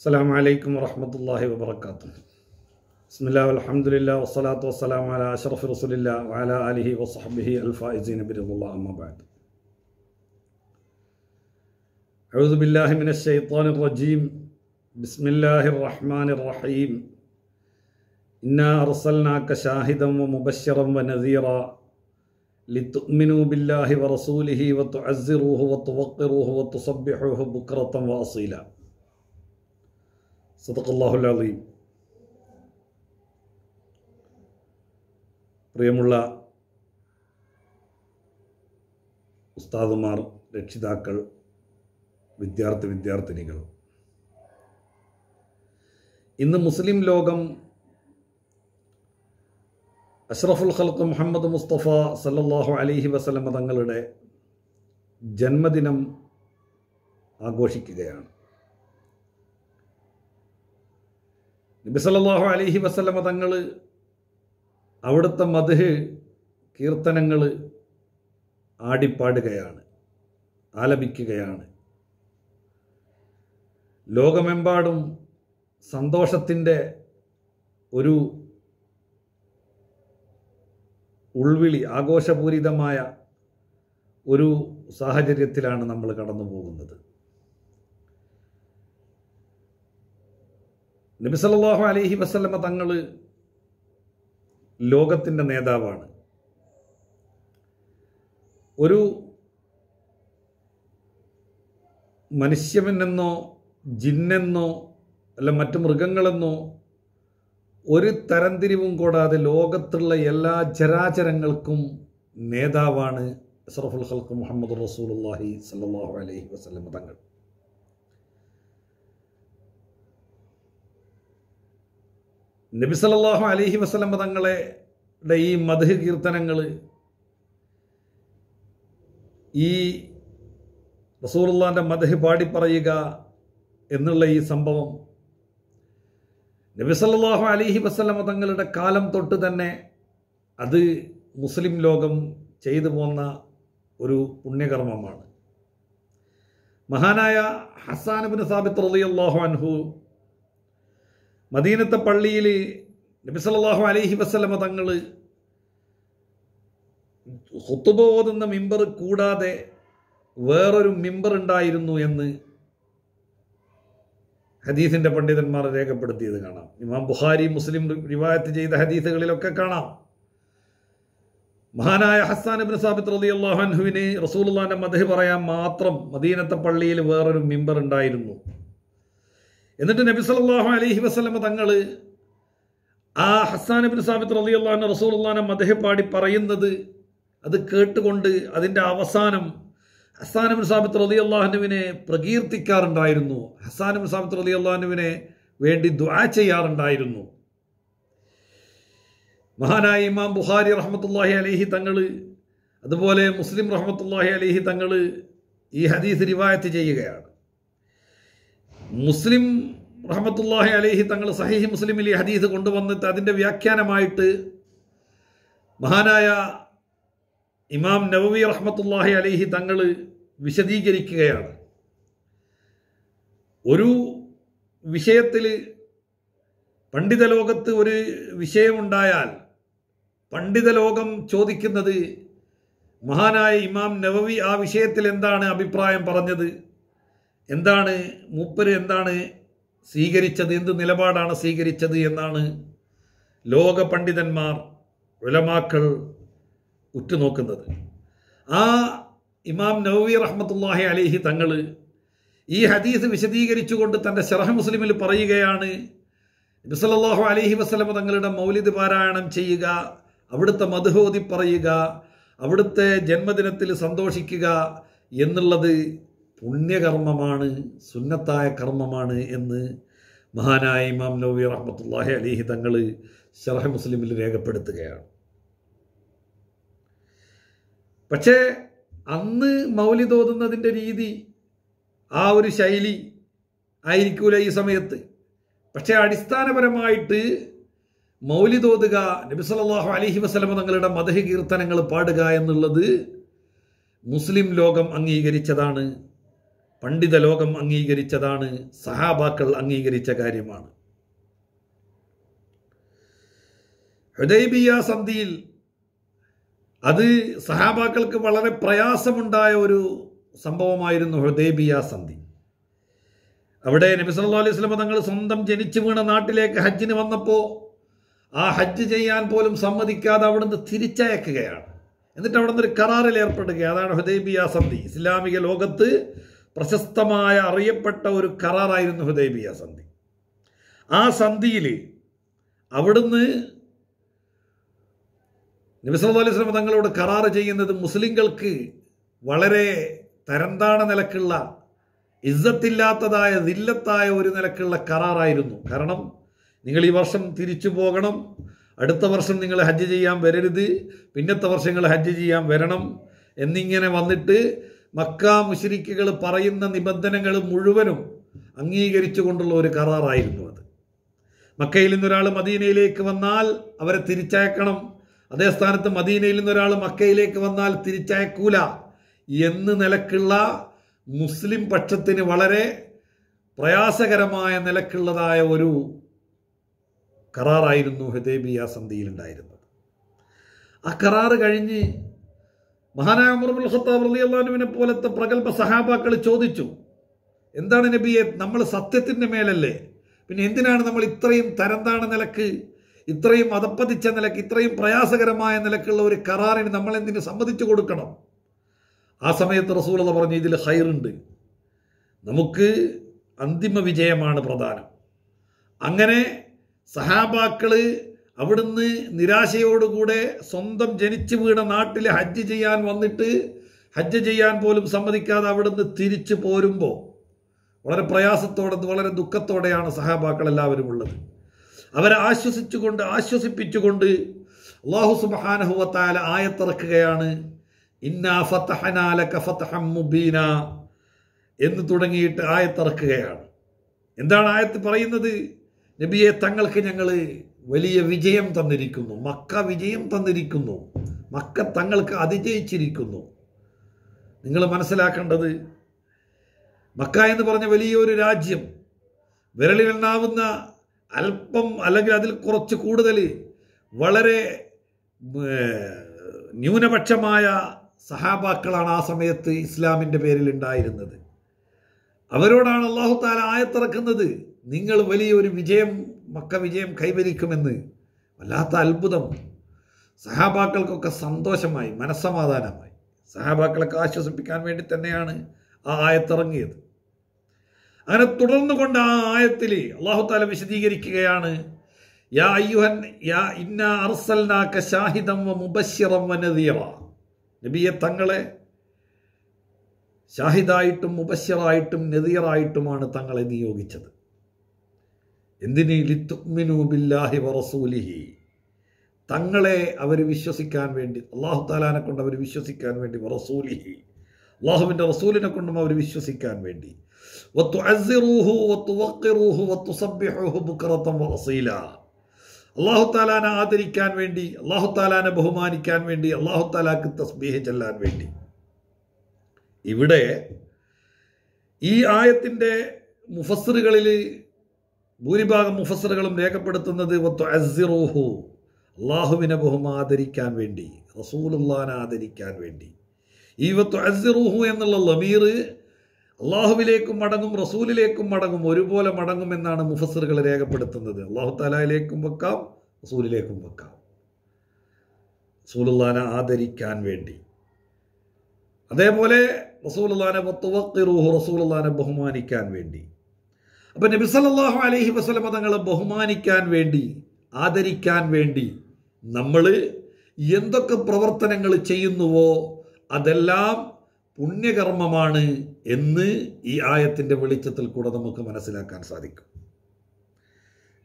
السلام عليكم ورحمة الله وبركاته بسم الله والحمد لله والصلاة والسلام على أشرف رسول الله وعلى آله وصحبه الفائزين برضا الله أما بعد أعوذ بالله من الشيطان الرجيم بسم الله الرحمن الرحيم إنا أرسلناك شاهدا ومبشرا ونذيرا لتؤمنوا بالله ورسوله وتعزروه وتوقروه وتصبحوه بكرة وأصيلا സദഖുല്ലാഹുൽ അലീം പ്രിയമുള്ള ഉസ്താദുമാർ രക്ഷിതാക്കൾ വിദ്യാർത്ഥി വിദ്യാർത്ഥിനികൾ ഇന്ന് മുസ്ലിം ലോകം അഷ്റഫുൽ ഖൽക്ക് മുഹമ്മദ് മുസ്തഫ സല്ലാഹു അലിഹി വസലമ തങ്ങളുടെ ജന്മദിനം ആഘോഷിക്കുകയാണ് നബിസല്ലാഹു അലഹി വസ്ലമ തങ്ങൾ അവിടുത്തെ മധു കീർത്തനങ്ങൾ ആടിപ്പാടുകയാണ് ആലപിക്കുകയാണ് ലോകമെമ്പാടും സന്തോഷത്തിൻ്റെ ഒരു ഉൾവിളി ആഘോഷപൂരിതമായ ഒരു സാഹചര്യത്തിലാണ് നമ്മൾ കടന്നു പോകുന്നത് നബിസല്ലാഹു അലഹി വസ്ലമ തങ്ങൾ ലോകത്തിൻ്റെ നേതാവാണ് ഒരു മനുഷ്യമെന്നോ ജിന്നെന്നോ അല്ല മറ്റു മൃഗങ്ങളെന്നോ ഒരു തരംതിരിവും കൂടാതെ ലോകത്തുള്ള എല്ലാ ചരാചരങ്ങൾക്കും നേതാവാണ് അസറഫുൽ ഹൽക്ക് മുഹമ്മദ് റസൂലുള്ളാഹി സല്ലാഹു അലൈഹി വസല്ലം തങ്ങൾ നബിസലല്ലാഹു അലഹി വസ്ലം തങ്ങളുടെ ഈ മധു കീർത്തനങ്ങൾ ഈ റസൂറുല്ലാൻ്റെ മധു പാടി പറയുക എന്നുള്ള ഈ സംഭവം നബിസല്ലാഹു അലഹി വസ്ലം തങ്ങളുടെ കാലം തൊട്ട് തന്നെ അത് മുസ്ലിം ലോകം ചെയ്തു പോന്ന ഒരു പുണ്യകർമ്മമാണ് മഹാനായ ഹസാനബിൻ സാബിത്ത് റളിയല്ലാഹു അൻഹു മദീനത്തെ പള്ളിയിൽ നബിസല്ലാഹു അലൈഹി വസ്ലമ തങ്ങൾ ഹുത്തുബ ഓതുന്ന മിമ്പർ കൂടാതെ വേറൊരു മിമ്പർ ഉണ്ടായിരുന്നു എന്ന് ഹദീസിൻ്റെ പണ്ഡിതന്മാർ രേഖപ്പെടുത്തിയത് കാണാം ഇമാം ബുഹാരി മുസ്ലിം റിവായത്ത് ചെയ്ത ഹദീസുകളിലൊക്കെ കാണാം മഹാനായ ഹസാൻ അബിൻ സാബിത്ത് അള്ളാഹുഹുവിന് റസൂൽ റസൂലുള്ളാന്റെ മധു പറയാൻ മാത്രം മദീനത്തെ പള്ളിയിൽ വേറൊരു മിമ്പർ ഉണ്ടായിരുന്നു എന്നിട്ട് നബി സല്ലാഹു അലഹി വസ്ലമ തങ്ങൾ ആ ഹസാൻ അബിൻ സാബിത്ത് റലി അള്ളാഹാൻ റസൂൽ അള്ളഹാനെ മദഹപ്പാടി പറയുന്നത് അത് കേട്ടുകൊണ്ട് അതിൻ്റെ അവസാനം ഹസാൻ അബിൻ സാബിത്ത് റലി അള്ളാഹ്നുവിനെ പ്രകീർത്തിക്കാറുണ്ടായിരുന്നു ഹസാൻ അബിൻ സാബിത്ത് റലി അള്ളാഹനുവിനെ വേണ്ടി ദുആ ചെയ്യാറുണ്ടായിരുന്നു മഹാനായ ഇമാം ബുഹാരി റഹമത്തല്ലാഹി അലഹി തങ്ങൾ അതുപോലെ മുസ്ലിം റഹമത്തല്ലാഹി അലഹി തങ്ങൾ ഈ ഹദീസ് റിവായത്ത് ചെയ്യുകയാണ് മുസ്ലിം റഹമത്തുല്ലാഹി അലഹി തങ്ങൾ സഹീഹ് മുസ്ലിം ഈ ഹദീസ് കൊണ്ടുവന്നിട്ട് അതിൻ്റെ വ്യാഖ്യാനമായിട്ട് മഹാനായ ഇമാം നവവി റഹമത്തുല്ലാഹി അലഹി തങ്ങൾ വിശദീകരിക്കുകയാണ് ഒരു വിഷയത്തിൽ പണ്ഡിത ലോകത്ത് ഒരു വിഷയമുണ്ടായാൽ പണ്ഡിത ലോകം ചോദിക്കുന്നത് മഹാനായ ഇമാം നവവി ആ വിഷയത്തിൽ എന്താണ് അഭിപ്രായം പറഞ്ഞത് എന്താണ് മൂപ്പര് എന്താണ് സ്വീകരിച്ചത് എന്ത് നിലപാടാണ് സ്വീകരിച്ചത് എന്നാണ് ലോക പണ്ഡിതന്മാർ ഉലമാക്കൾ ഉറ്റുനോക്കുന്നത് ആ ഇമാം നവവി റഹ്മത്തുല്ലാഹി അലിഹി തങ്ങൾ ഈ ഹദീസ് വിശദീകരിച്ചുകൊണ്ട് തൻ്റെ ഷറഹ് മുസ്ലിമിൽ പറയുകയാണ് നബിസല്ലാഹു അലഹി വസ്ലമ തങ്ങളുടെ മൗലിദ് പാരായണം ചെയ്യുക അവിടുത്തെ മധുഹോതി പറയുക അവിടുത്തെ ജന്മദിനത്തിൽ സന്തോഷിക്കുക എന്നുള്ളത് പുണ്യകർമ്മമാണ് സുന്നത്തായ കർമ്മമാണ് എന്ന് മഹാനായ ഇമാം നബി റഹ്മത്തുള്ളാഹി അലിഹി തങ്ങൾ ഷറഹ് മുസ്ലിമിൽ രേഖപ്പെടുത്തുകയാണ് പക്ഷേ അന്ന് മൗലി തോന്നുന്നതിൻ്റെ രീതി ആ ഒരു ശൈലി ആയിരിക്കൂല ഈ സമയത്ത് പക്ഷേ അടിസ്ഥാനപരമായിട്ട് മൗലി തോതുക നബിസലാഹു അലഹി വസ്ലമ തങ്ങളുടെ മതഹ കീർത്തനങ്ങൾ പാടുക എന്നുള്ളത് മുസ്ലിം ലോകം അംഗീകരിച്ചതാണ് പണ്ഡിത ലോകം അംഗീകരിച്ചതാണ് സഹാബാക്കൾ അംഗീകരിച്ച കാര്യമാണ് ഹുദൈബിയ സന്ധിയിൽ അത് സഹാബാക്കൾക്ക് വളരെ പ്രയാസമുണ്ടായ ഒരു സംഭവമായിരുന്നു ഹുദൈബിയ സന്ധി അവിടെ നബിസല്ലാ അലൈഹി സ്വലമ തങ്ങൾ സ്വന്തം ജനിച്ചു വീണ നാട്ടിലേക്ക് ഹജ്ജിന് വന്നപ്പോൾ ആ ഹജ്ജ് ചെയ്യാൻ പോലും സമ്മതിക്കാതെ അവിടുന്ന് തിരിച്ചയക്കുകയാണ് എന്നിട്ട് അവിടുന്ന് ഒരു കരാറിൽ ഏർപ്പെടുകയാണ് അതാണ് ഹുദൈബിയ സന്ധി ഇസ്ലാമിക ലോകത്ത് പ്രശസ്തമായ അറിയപ്പെട്ട ഒരു കരാറായിരുന്നു ഹുദൈബിയ സന്ധി ആ സന്ധിയിൽ അവിടുന്ന് നബിസല്ലാ അലൈഹി സ്വലം തങ്ങളോട് കരാർ ചെയ്യുന്നത് മുസ്ലിങ്ങൾക്ക് വളരെ തരംതാണ നിലക്കുള്ള ഇസ്സത്തില്ലാത്തതായ ദില്ലത്തായ ഒരു നിലക്കുള്ള കരാറായിരുന്നു കാരണം നിങ്ങൾ ഈ വർഷം തിരിച്ചു പോകണം അടുത്ത വർഷം നിങ്ങൾ ഹജ്ജ് ചെയ്യാൻ വരരുത് പിന്നത്തെ വർഷം നിങ്ങൾ ഹജ്ജ് ചെയ്യാൻ വരണം എന്നിങ്ങനെ വന്നിട്ട് മക്ക മുഷിരിക്കുകൾ പറയുന്ന നിബന്ധനകൾ മുഴുവനും അംഗീകരിച്ചു കൊണ്ടുള്ള ഒരു കരാറായിരുന്നു അത് മക്കയിൽ നിന്നൊരാൾ മദീനയിലേക്ക് വന്നാൽ അവരെ തിരിച്ചയക്കണം അതേ സ്ഥാനത്ത് മദീനയിൽ നിന്നൊരാൾ മക്കയിലേക്ക് വന്നാൽ തിരിച്ചയക്കൂല എന്ന് നിലക്കുള്ള മുസ്ലിം പക്ഷത്തിന് വളരെ പ്രയാസകരമായ നിലക്കുള്ളതായ ഒരു കരാറായിരുന്നു ഹുദൈബിയ സന്ധിയിൽ ഉണ്ടായിരുന്നത് ആ കരാറ് കഴിഞ്ഞ് മഹാനായ ഉമർബുൽ ഖത്താബ് റലി അള്ളാഹുവിനെ പോലത്തെ പ്രഗത്ഭ സഹാബാക്കൾ ചോദിച്ചു എന്താണ് നബിയെ നമ്മൾ സത്യത്തിൻ്റെ മേലല്ലേ പിന്നെ എന്തിനാണ് നമ്മൾ ഇത്രയും തരംതാണ നിലക്ക് ഇത്രയും അതപ്പതിച്ച നിലക്ക് ഇത്രയും പ്രയാസകരമായ നിലക്കുള്ള ഒരു കരാറിന് നമ്മൾ എന്തിനു സമ്മതിച്ചു കൊടുക്കണം ആ സമയത്ത് റസൂലത പറഞ്ഞു ഇതിൽ ഹൈറുണ്ട് നമുക്ക് അന്തിമ വിജയമാണ് പ്രധാനം അങ്ങനെ സഹാബാക്കൾ അവിടുന്ന് നിരാശയോടുകൂടെ സ്വന്തം ജനിച്ചു വീണ നാട്ടിൽ ഹജ്ജ് ചെയ്യാൻ വന്നിട്ട് ഹജ്ജ് ചെയ്യാൻ പോലും സമ്മതിക്കാതെ അവിടുന്ന് തിരിച്ചു പോരുമ്പോൾ വളരെ പ്രയാസത്തോടെ വളരെ ദുഃഖത്തോടെയാണ് സഹാബാക്കൾ എല്ലാവരും ഉള്ളത് അവരെ ആശ്വസിച്ചുകൊണ്ട് ആശ്വസിപ്പിച്ചുകൊണ്ട് അള്ളാഹു സുബാനഹുവത്താല ആയത്തിറക്കുകയാണ് ഇന്നാ ഫത്തഹനാലക ഫത്തഹം മുബീന എന്ന് തുടങ്ങിയിട്ട് ആയത്തിറക്കുകയാണ് എന്താണ് ആയത്ത് പറയുന്നത് നബിയെ തങ്ങൾക്ക് ഞങ്ങൾ വലിയ വിജയം തന്നിരിക്കുന്നു മക്ക വിജയം തന്നിരിക്കുന്നു മക്ക തങ്ങൾക്ക് അതിജയിച്ചിരിക്കുന്നു നിങ്ങൾ മനസ്സിലാക്കേണ്ടത് മക്ക എന്ന് പറഞ്ഞ വലിയൊരു രാജ്യം വിരളിലെണ്ണാവുന്ന അല്പം അല്ലെങ്കിൽ അതിൽ കുറച്ച് കൂടുതൽ വളരെ ന്യൂനപക്ഷമായ സഹാബാക്കളാണ് ആ സമയത്ത് ഇസ്ലാമിൻ്റെ പേരിൽ ഉണ്ടായിരുന്നത് അവരോടാണ് അള്ളാഹു താല ആയത്തിറക്കുന്നത് നിങ്ങൾ വലിയൊരു വിജയം മക്ക വിജയം കൈവരിക്കുമെന്ന് വല്ലാത്ത അത്ഭുതം സഹാബാക്കൾക്കൊക്കെ സന്തോഷമായി മനസ്സമാധാനമായി സഹാബാക്കളൊക്കെ ആശ്വസിപ്പിക്കാൻ വേണ്ടി തന്നെയാണ് ആ ആയത്തിറങ്ങിയത് അങ്ങനെ തുടർന്നു കൊണ്ട് ആ ആയത്തിൽ അള്ളാഹു താല വിശദീകരിക്കുകയാണ് യാ അയ്യുഹൻ യാ ഇന്ന അർസൽനാക്ക ഷാഹിദം മുബശ്ശിറം വനദീറ നബിയെ തങ്ങളെ ഷാഹിദായിട്ടും മുബശ്ശിറായിട്ടും നദീറായിട്ടുമാണ് തങ്ങളെ നിയോഗിച്ചത് എന്തിന് ബില്ലാഹി വറസൂലിഹി തങ്ങളെ അവർ വിശ്വസിക്കാൻ വേണ്ടി അള്ളാഹു താലാനെ കൊണ്ട് അവർ വിശ്വസിക്കാൻ വേണ്ടി വറസൂലിഹി അള്ളാഹുവിൻ്റെ റസൂലിനെ കൊണ്ടും അവർ വിശ്വസിക്കാൻ വേണ്ടി അള്ളാഹു താലാനെ ആദരിക്കാൻ വേണ്ടി അള്ളാഹു താലാനെ ബഹുമാനിക്കാൻ വേണ്ടി അള്ളാഹു താലാക്ക് തസ്ബീഹ് ചെല്ലാൻ വേണ്ടി ഇവിടെ ഈ ആയത്തിൻ്റെ മുഫസറുകളിൽ ഭൂരിഭാഗം മുഫസറുകളും രേഖപ്പെടുത്തുന്നത് അസിറോഹു അള്ളാഹുവിനെ ബഹുമാദരിക്കാൻ വേണ്ടി റസൂലുല്ലാനെ ആദരിക്കാൻ വേണ്ടി ഈ വത്തു എന്നുള്ള ലമീർ അള്ളാഹുവിലേക്കും മടങ്ങും റസൂലിലേക്കും മടങ്ങും ഒരുപോലെ മടങ്ങും എന്നാണ് മുഫസറുകൾ രേഖപ്പെടുത്തുന്നത് അള്ളാഹു താലയിലേക്കും വെക്കാം റസൂലിലേക്കും വെക്കാം റസൂലുല്ലാനെ ആദരിക്കാൻ വേണ്ടി അതേപോലെ റസൂലുല്ലാനെ റസൂലുല്ലാനെ ബഹുമാനിക്കാൻ വേണ്ടി അപ്പൊ നബി സല്ലാഹു അലൈഹി വസ്ലമ തങ്ങളെ ബഹുമാനിക്കാൻ വേണ്ടി ആദരിക്കാൻ വേണ്ടി നമ്മൾ എന്തൊക്കെ പ്രവർത്തനങ്ങൾ ചെയ്യുന്നുവോ അതെല്ലാം പുണ്യകർമ്മമാണ് എന്ന് ഈ ആയത്തിൻ്റെ വെളിച്ചത്തിൽ കൂടെ നമുക്ക് മനസ്സിലാക്കാൻ സാധിക്കും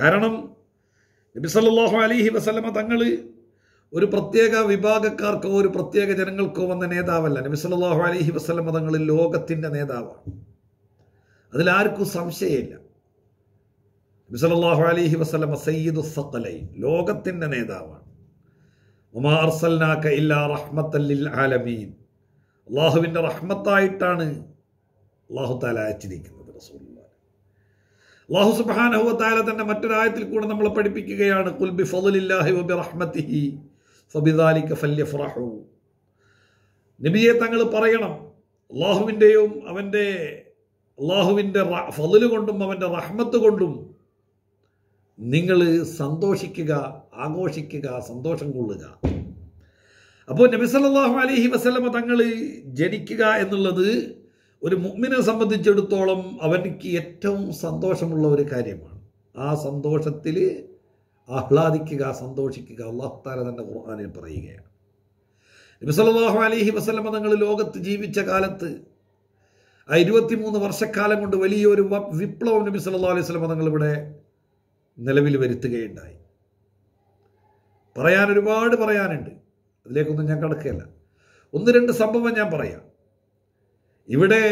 കാരണം നബി സല്ലാഹു അലഹി വസ്ലമ തങ്ങൾ ഒരു പ്രത്യേക വിഭാഗക്കാർക്കോ ഒരു പ്രത്യേക ജനങ്ങൾക്കോ വന്ന നേതാവല്ല നബി സല്ലാഹു അലഹി വസ്ലമ തങ്ങൾ ലോകത്തിൻ്റെ നേതാവാണ് അതിലാർക്കും സംശയമില്ല ബിസലല്ലാഹു അലഹി വസ്ലമ സയ്യിദ് സക്കലൈ ലോകത്തിൻ്റെ നേതാവാണ് ഇല്ലാ ആലമീൻ അള്ളാഹുവിൻ്റെ റഹ്മത്തായിട്ടാണ് അള്ളാഹു താല അയച്ചിരിക്കുന്നത് അള്ളാഹു സുബാനഹു താല തന്നെ മറ്റൊരായത്തിൽ കൂടെ നമ്മളെ പഠിപ്പിക്കുകയാണ് കുൽബി ഫലില്ലാഹി നബിയെ തങ്ങൾ പറയണം അള്ളാഹുവിൻ്റെയും അവൻ്റെ അള്ളാഹുവിൻ്റെ ഫതില് കൊണ്ടും അവൻ്റെ റഹ്മത്ത് കൊണ്ടും നിങ്ങൾ സന്തോഷിക്കുക ആഘോഷിക്കുക സന്തോഷം കൊള്ളുക അപ്പോൾ നബി സല്ലാഹു അലഹി വസ്ലമ തങ്ങൾ ജനിക്കുക എന്നുള്ളത് ഒരു മുമ്മിനെ സംബന്ധിച്ചിടത്തോളം അവനിക്ക് ഏറ്റവും സന്തോഷമുള്ള ഒരു കാര്യമാണ് ആ സന്തോഷത്തിൽ ആഹ്ലാദിക്കുക സന്തോഷിക്കുക അള്ളാഹുത്താല തന്നെ ഖുർആാനിൽ പറയുകയാണ് നബി സല്ലാഹു അലഹി വസ്ലമ തങ്ങൾ ലോകത്ത് ജീവിച്ച കാലത്ത് ആ ഇരുപത്തിമൂന്ന് വർഷക്കാലം കൊണ്ട് വലിയൊരു വിപ്ലവം നബി സല്ലാ അലൈഹി സ്വലം തങ്ങൾ ഇവിടെ നിലവിൽ വരുത്തുകയുണ്ടായി പറയാൻ ഒരുപാട് പറയാനുണ്ട് അതിലേക്കൊന്നും ഞാൻ കടക്കുകയല്ല ഒന്ന് രണ്ട് സംഭവം ഞാൻ പറയാം ഇവിടെ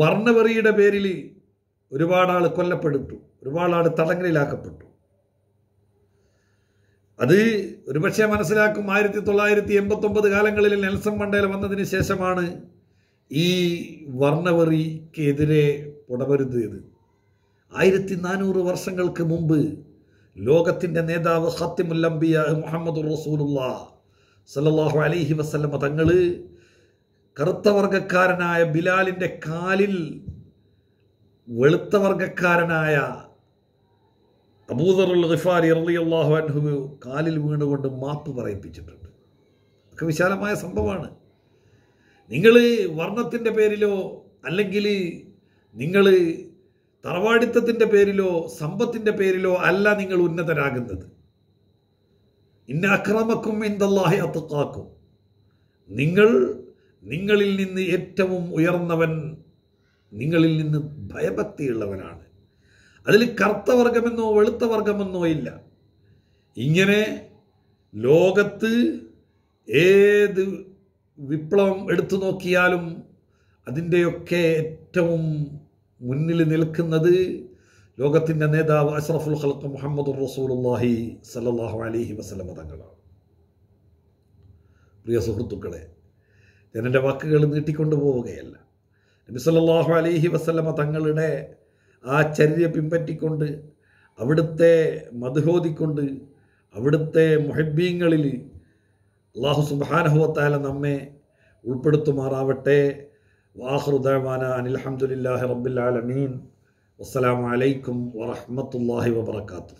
വർണ്ണവെറിയുടെ പേരിൽ ഒരുപാട് ആൾ കൊല്ലപ്പെട്ടു ഒരുപാട് ആൾ തടങ്കലിലാക്കപ്പെട്ടു അത് ഒരുപക്ഷെ മനസ്സിലാക്കും ആയിരത്തി തൊള്ളായിരത്തി എൺപത്തൊമ്പത് കാലങ്ങളിൽ നെൽസൺ മണ്ടേല വന്നതിന് ശേഷമാണ് ഈ വർണ്ണവെറിക്കെതിരെ ഇത് ആയിരത്തി നാനൂറ് വർഷങ്ങൾക്ക് മുമ്പ് ലോകത്തിൻ്റെ നേതാവ് ഹത്തിമുല്ലംബിയ മുഹമ്മദ് റസൂലുള്ള സല്ലാഹു അലൈഹി വസ്ലമ തങ്ങൾ കറുത്ത വർഗക്കാരനായ ബിലാലിൻ്റെ കാലിൽ വെളുത്ത വർഗക്കാരനായ അബൂദറുൽ ഗിഫാരി അള്ളാഹു അൻഹു കാലിൽ വീണുകൊണ്ട് മാപ്പ് പറയിപ്പിച്ചിട്ടുണ്ട് ഒക്കെ വിശാലമായ സംഭവമാണ് നിങ്ങൾ വർണ്ണത്തിൻ്റെ പേരിലോ അല്ലെങ്കിൽ നിങ്ങൾ തറവാടിത്തത്തിൻ്റെ പേരിലോ സമ്പത്തിൻ്റെ പേരിലോ അല്ല നിങ്ങൾ ഉന്നതരാകുന്നത് ഇന്ന അക്രമക്കും ഇന്ദല്ലാഹെ അത്തക്കാക്കും നിങ്ങൾ നിങ്ങളിൽ നിന്ന് ഏറ്റവും ഉയർന്നവൻ നിങ്ങളിൽ നിന്ന് ഭയഭക്തിയുള്ളവനാണ് അതിൽ കറുത്ത വർഗമെന്നോ വെളുത്ത വർഗമെന്നോ ഇല്ല ഇങ്ങനെ ലോകത്ത് ഏത് വിപ്ലവം എടുത്തു നോക്കിയാലും അതിൻ്റെയൊക്കെ ഏറ്റവും മുന്നിൽ നിൽക്കുന്നത് ലോകത്തിൻ്റെ നേതാവ് അഷ്റഫുൽ ഖൽക്ക് മുഹമ്മദ് റസൂലുല്ലാഹി സല്ലാഹു അലഹി വസ്ലമ തങ്ങളാണ് പ്രിയ സുഹൃത്തുക്കളെ ഞാൻ എൻ്റെ വാക്കുകൾ നീട്ടിക്കൊണ്ടു പോവുകയല്ല നബി സല്ലാഹു അലിഹി വസ്ലമ തങ്ങളുടെ ആ ചര്യ പിൻപറ്റിക്കൊണ്ട് അവിടുത്തെ മധുഹോദിക്കൊണ്ട് അവിടുത്തെ മൊഹബീങ്ങളിൽ അള്ളാഹു സുബാനഹുവത്തായ നമ്മെ ഉൾപ്പെടുത്തുമാറാവട്ടെ വാഹൃദാന അനിൽഹമുല്ലാഹി റബ്ബുലാലമീൻ വസ്സലാമലൈക്കും വറഹമത്തല്ലാഹി വബർക്കാത്തു